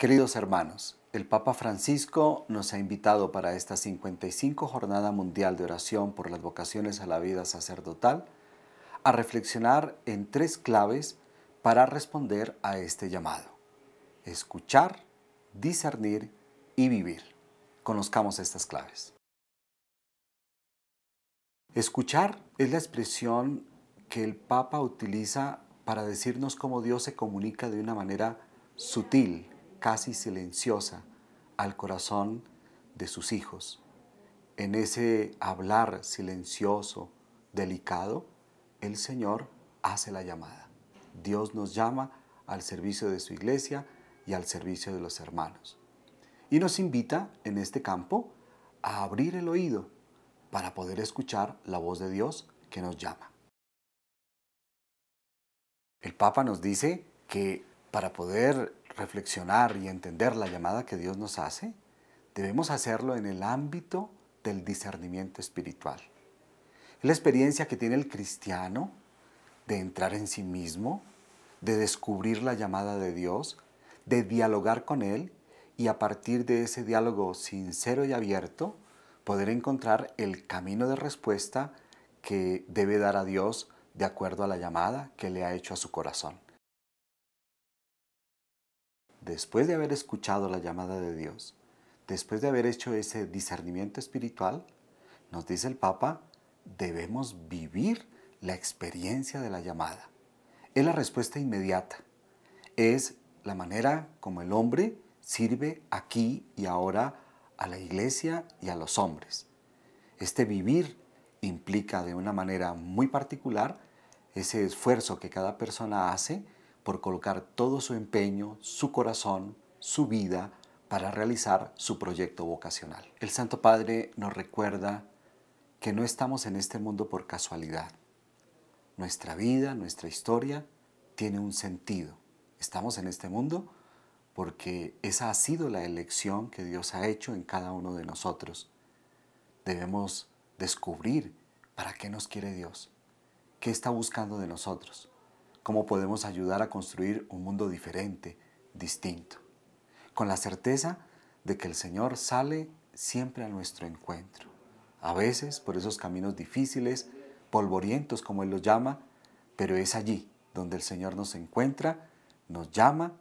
Queridos hermanos, el Papa Francisco nos ha invitado para esta 55 Jornada Mundial de Oración por las Vocaciones a la Vida Sacerdotal a reflexionar en tres claves para responder a este llamado. Escuchar, discernir y vivir. Conozcamos estas claves. Escuchar es la expresión que el Papa utiliza para decirnos cómo Dios se comunica de una manera sutil, casi silenciosa al corazón de sus hijos. En ese hablar silencioso, delicado, el Señor hace la llamada. Dios nos llama al servicio de su iglesia y al servicio de los hermanos. Y nos invita en este campo a abrir el oído para poder escuchar la voz de Dios que nos llama. El Papa nos dice que para poder reflexionar y entender la llamada que Dios nos hace, debemos hacerlo en el ámbito del discernimiento espiritual. Es la experiencia que tiene el cristiano de entrar en sí mismo, de descubrir la llamada de Dios, de dialogar con Él y a partir de ese diálogo sincero y abierto poder encontrar el camino de respuesta que debe dar a Dios de acuerdo a la llamada que le ha hecho a su corazón después de haber escuchado la llamada de Dios, después de haber hecho ese discernimiento espiritual, nos dice el Papa, debemos vivir la experiencia de la llamada. Es la respuesta inmediata. Es la manera como el hombre sirve aquí y ahora a la iglesia y a los hombres. Este vivir implica de una manera muy particular ese esfuerzo que cada persona hace por colocar todo su empeño, su corazón, su vida para realizar su proyecto vocacional. El Santo Padre nos recuerda que no estamos en este mundo por casualidad. Nuestra vida, nuestra historia tiene un sentido. Estamos en este mundo porque esa ha sido la elección que Dios ha hecho en cada uno de nosotros. Debemos descubrir para qué nos quiere Dios, qué está buscando de nosotros cómo podemos ayudar a construir un mundo diferente, distinto, con la certeza de que el Señor sale siempre a nuestro encuentro, a veces por esos caminos difíciles, polvorientos como Él los llama, pero es allí donde el Señor nos encuentra, nos llama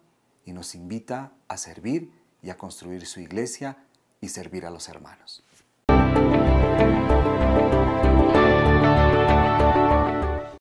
y nos invita a servir y a construir su iglesia y servir a los hermanos.